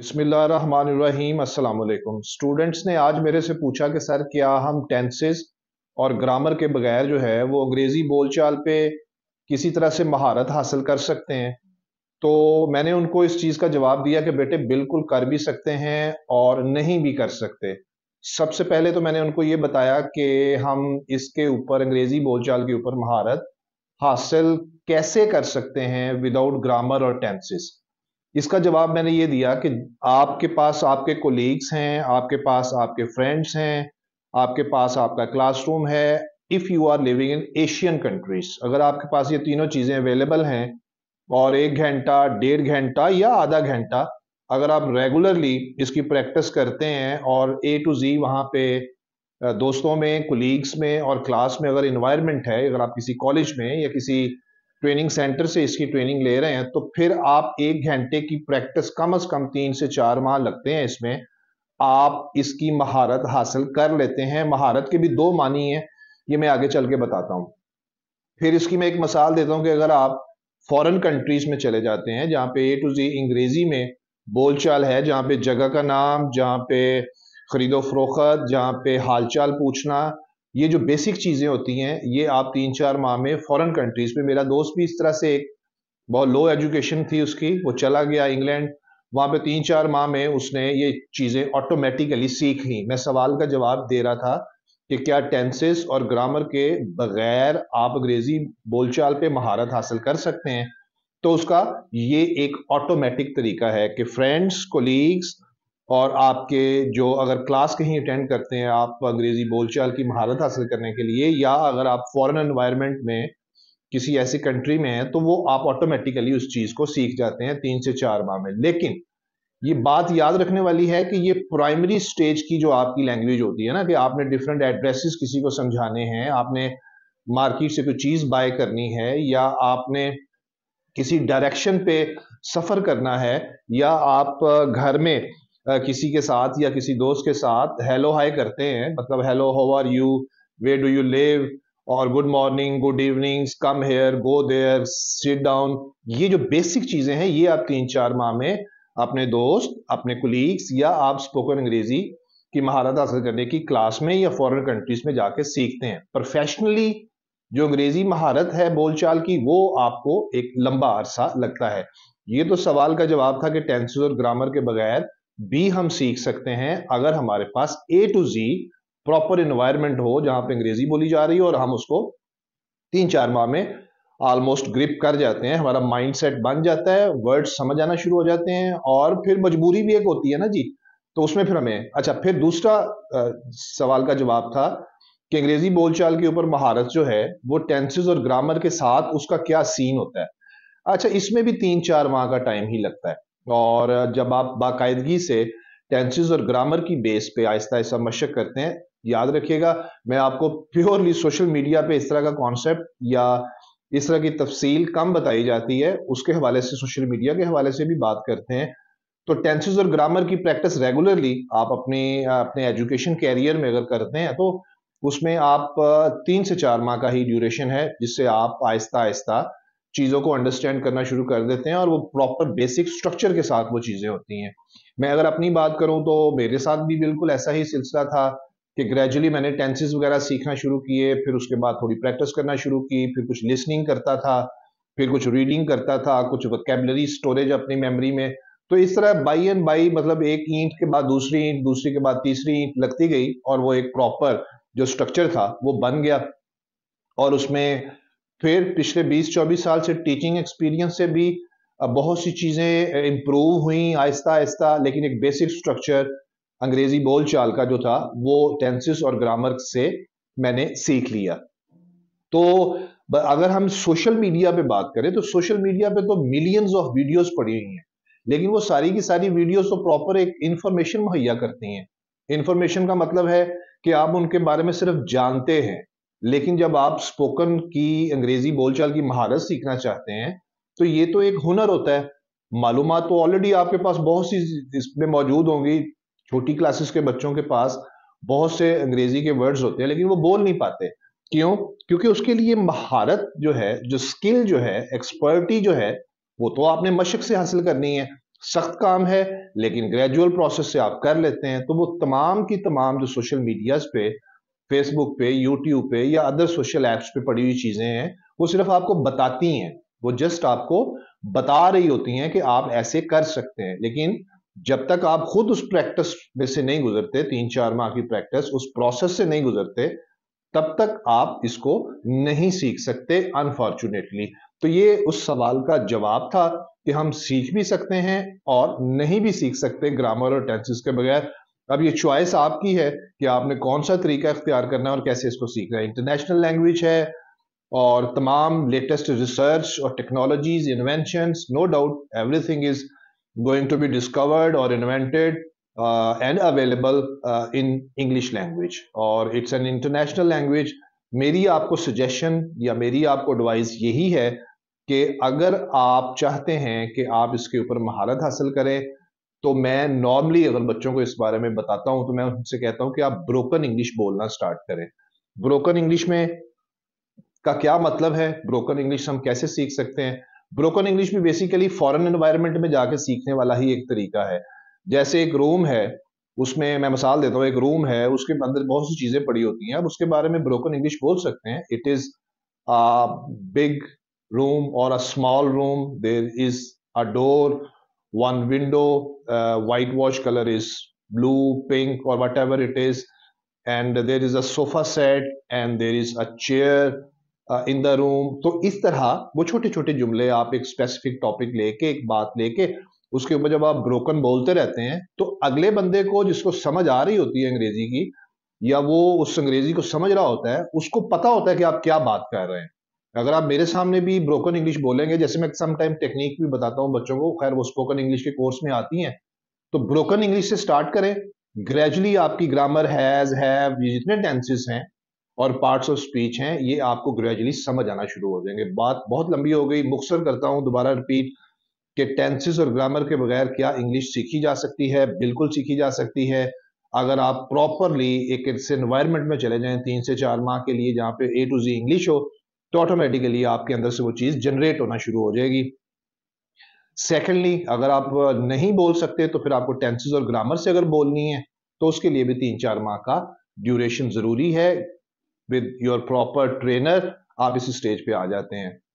बसमीम अल्लाम स्टूडेंट्स ने आज मेरे से पूछा कि सर क्या हम टेंसेस और ग्रामर के बगैर जो है वो अंग्रेज़ी बोलचाल पे किसी तरह से महारत हासिल कर सकते हैं तो मैंने उनको इस चीज़ का जवाब दिया कि बेटे बिल्कुल कर भी सकते हैं और नहीं भी कर सकते सबसे पहले तो मैंने उनको ये बताया कि हम इसके ऊपर अंग्रेज़ी बोलचाल के ऊपर महारत हासिल कैसे कर सकते हैं विदाउट ग्रामर और टेंसेस इसका जवाब मैंने ये दिया कि आपके पास आपके कोलीग्स हैं आपके पास आपके फ्रेंड्स हैं आपके पास आपका क्लासरूम है if you are living in Asian countries अगर आपके पास ये तीनों चीज़ें अवेलेबल हैं और एक घंटा डेढ़ घंटा या आधा घंटा अगर आप रेगुलरली इसकी प्रैक्टिस करते हैं और ए टू जी वहाँ पे दोस्तों में कुलीग्स में और क्लास में अगर इन्वायरमेंट है अगर आप किसी कॉलेज में या किसी ट्रेनिंग सेंटर से इसकी ट्रेनिंग ले रहे हैं तो फिर आप एक घंटे की प्रैक्टिस कम अज कम तीन से चार माह लगते हैं इसमें आप इसकी महारत हासिल कर लेते हैं महारत के भी दो मानी है ये मैं आगे चल के बताता हूँ फिर इसकी मैं एक मिसाल देता हूँ कि अगर आप फॉरेन कंट्रीज में चले जाते हैं जहाँ पे ए टू जी अंग्रेजी में बोलचाल है जहाँ पे जगह का नाम जहाँ पे खरीदो फरोख्त जहाँ पे हालचाल पूछना ये जो बेसिक चीज़ें होती हैं ये आप तीन चार माह में फॉरेन कंट्रीज़ में मेरा दोस्त भी इस तरह से एक बहुत लो एजुकेशन थी उसकी वो चला गया इंग्लैंड वहां पे तीन चार माह में उसने ये चीज़ें ऑटोमेटिकली सीख ली मैं सवाल का जवाब दे रहा था कि क्या टेंसेस और ग्रामर के बगैर आप अंग्रेजी बोलचाल पे महारत हासिल कर सकते हैं तो उसका ये एक ऑटोमेटिक तरीका है कि फ्रेंड्स कोलीग्स और आपके जो अगर क्लास कहीं अटेंड करते हैं आप अंग्रेज़ी बोलचाल की महारत हासिल करने के लिए या अगर आप फॉरेन एनवायरनमेंट में किसी ऐसी कंट्री में हैं तो वो आप ऑटोमेटिकली उस चीज़ को सीख जाते हैं तीन से चार माह में लेकिन ये बात याद रखने वाली है कि ये प्राइमरी स्टेज की जो आपकी लैंग्वेज होती है ना कि आपने डिफरेंट एड्रेसेस किसी को समझाने हैं आपने मार्केट से कोई चीज़ बाय करनी है या आपने किसी डायरेक्शन पे सफ़र करना है या आप घर में किसी के साथ या किसी दोस्त के साथ हेलो हाय करते हैं मतलब hello how are you where do you live और good morning good evening come here go there sit down ये जो बेसिक चीज़ें हैं ये आप तीन चार माह में अपने दोस्त अपने कुलीग्स या आप स्पोकन अंग्रेजी की महारत हासिल करने की क्लास में या फॉरेन कंट्रीज में जाके सीखते हैं प्रोफेशनली जो अंग्रेजी महारत है बोलचाल की वो आपको एक लंबा अरसा लगता है ये तो सवाल का जवाब था कि टेंसेस और ग्रामर के बगैर बी हम सीख सकते हैं अगर हमारे पास A to Z proper environment हो जहां पे अंग्रेजी बोली जा रही हो और हम उसको तीन चार माह में ऑलमोस्ट ग्रिप कर जाते हैं हमारा माइंडसेट बन जाता है वर्ड्स समझ आना शुरू हो जाते हैं और फिर मजबूरी भी एक होती है ना जी तो उसमें फिर हमें अच्छा फिर दूसरा आ, सवाल का जवाब था कि अंग्रेजी बोलचाल के ऊपर महारत जो है वो टेंसेस और ग्रामर के साथ उसका क्या सीन होता है अच्छा इसमें भी तीन चार माह का टाइम ही लगता है और जब आप बाकायदगी से टेंसेज और ग्रामर की बेस पे आहिस्ता आहिस्ता मशक करते हैं याद रखिएगा मैं आपको प्योरली सोशल मीडिया पे इस तरह का कॉन्सेप्ट या इस तरह की तफसील कम बताई जाती है उसके हवाले से सोशल मीडिया के हवाले से भी बात करते हैं तो टेंसेज और ग्रामर की प्रैक्टिस रेगुलरली आप अपने अपने एजुकेशन कैरियर में अगर करते हैं तो उसमें आप तीन से चार माह का ही ड्यूरेशन है जिससे आप आहिस्ता आहिस्ता चीज़ों को अंडरस्टैंड करना शुरू कर देते हैं और वो प्रॉपर बेसिक स्ट्रक्चर के साथ वो चीज़ें होती हैं मैं अगर अपनी बात करूं तो मेरे साथ भी बिल्कुल ऐसा ही सिलसिला था कि ग्रेजुअली मैंने टेंसेस वगैरह सीखना शुरू किए फिर उसके बाद थोड़ी प्रैक्टिस करना शुरू की फिर कुछ लिसनिंग करता था फिर कुछ रीडिंग करता था कुछ वकेबलरी स्टोरेज अपनी मेमोरी में तो इस तरह बाई एंड बाई मतलब एक ईंट के बाद दूसरी ईंट दूसरी के बाद तीसरी ईंट लगती गई और वो एक प्रॉपर जो स्ट्रक्चर था वो बन गया और उसमें फिर पिछले 20-24 साल से टीचिंग एक्सपीरियंस से भी बहुत सी चीज़ें इम्प्रूव हुई आहिस्ता आहिस्ता लेकिन एक बेसिक स्ट्रक्चर अंग्रेजी बोलचाल का जो था वो टेंसिस और ग्रामर से मैंने सीख लिया तो अगर हम सोशल मीडिया पे बात करें तो सोशल मीडिया पे तो मिलियंस ऑफ वीडियोस पड़ी हुई हैं लेकिन वो सारी की सारी वीडियोस तो प्रॉपर एक इंफॉर्मेशन मुहैया करती हैं इंफॉर्मेशन का मतलब है कि आप उनके बारे में सिर्फ जानते हैं लेकिन जब आप स्पोकन की अंग्रेजी बोलचाल की महारत सीखना चाहते हैं तो ये तो एक हुनर होता है मालूम तो ऑलरेडी आपके पास बहुत सी इसमें मौजूद होंगी छोटी क्लासेस के बच्चों के पास बहुत से अंग्रेजी के वर्ड्स होते हैं लेकिन वो बोल नहीं पाते क्यों क्योंकि उसके लिए महारत जो है जो स्किल जो है एक्सपर्टी जो है वो तो आपने मशक से हासिल करनी है सख्त काम है लेकिन ग्रेजुअल प्रोसेस से आप कर लेते हैं तो वो तमाम की तमाम जो सोशल मीडियाज पे फेसबुक पे यूट्यूब पे या अदर सोशल एप्स पे पड़ी हुई चीजें हैं वो सिर्फ आपको बताती हैं वो जस्ट आपको बता रही होती हैं कि आप ऐसे कर सकते हैं लेकिन जब तक आप खुद उस प्रैक्टिस में से नहीं गुजरते तीन चार माह की प्रैक्टिस उस प्रोसेस से नहीं गुजरते तब तक आप इसको नहीं सीख सकते अनफॉर्चुनेटली तो ये उस सवाल का जवाब था कि हम सीख भी सकते हैं और नहीं भी सीख सकते ग्रामर और टेंसेस के बगैर अब ये चॉइस आपकी है कि आपने कौन सा तरीका इख्तियार करना है और कैसे इसको सीखना है इंटरनेशनल लैंग्वेज है और तमाम लेटेस्ट रिसर्च और technologies invention no doubt everything is going to be discovered और invented and available in English language और इट्स एन इंटरनेशनल लैंग्वेज मेरी आपको सजेशन या मेरी आपको एडवाइस यही है कि अगर आप चाहते हैं कि आप इसके ऊपर महारत हासिल करें तो मैं नॉर्मली अगर बच्चों को इस बारे में बताता हूं तो मैं उनसे कहता हूं कि आप ब्रोकन इंग्लिश बोलना स्टार्ट करें ब्रोकन इंग्लिश में का क्या मतलब है ब्रोकन इंग्लिश हम कैसे सीख सकते हैं ब्रोकन इंग्लिश भी बेसिकली फॉरेन एनवायरनमेंट में जाके सीखने वाला ही एक तरीका है जैसे एक रूम है उसमें मैं मिसाल देता हूँ एक रूम है उसके अंदर बहुत सी चीजें पड़ी होती हैं अब उसके बारे में ब्रोकन इंग्लिश बोल सकते हैं इट इज बिग रूम और a small room there is a door one window uh, whitewash color is blue pink or whatever it is and there is a sofa set and there is a chair in the room तो इस तरह वो छोटे छोटे जुमले आप एक specific topic लेके एक बात लेके उसके ऊपर जब आप ब्रोकन बोलते रहते हैं तो अगले बंदे को जिसको समझ आ रही होती है अंग्रेजी की या वो उस अंग्रेजी को समझ रहा होता है उसको पता होता है कि आप क्या बात कर रहे हैं अगर आप मेरे सामने भी ब्रोकन इंग्लिश बोलेंगे जैसे मैं सम टाइम टेक्निक भी बताता हूँ बच्चों को खैर वो स्पोकन इंग्लिश के कोर्स में आती हैं तो ब्रोकन इंग्लिश से स्टार्ट करें ग्रेजुअली आपकी ग्रामर हैज हैव ये जितने टेंसेज हैं और पार्ट्स ऑफ स्पीच हैं ये आपको ग्रेजुअली समझ आना शुरू हो जाएंगे बात बहुत लंबी हो गई मुख्सर करता हूँ दोबारा रिपीट कि टेंसेज और ग्रामर के बगैर क्या इंग्लिश सीखी जा सकती है बिल्कुल सीखी जा सकती है अगर आप प्रॉपरली एक इस इन्वायरमेंट में चले जाएं तीन से चार माह के लिए जहाँ पे ए टू जी इंग्लिश हो तो ऑटोमेटिकली आपके अंदर से वो चीज़ जनरेट होना शुरू हो जाएगी सेकेंडली अगर आप नहीं बोल सकते तो फिर आपको टेंसेज और ग्रामर से अगर बोलनी है तो उसके लिए भी तीन चार माह का ड्यूरेशन ज़रूरी है विद योर प्रॉपर ट्रेनर आप इस स्टेज पे आ जाते हैं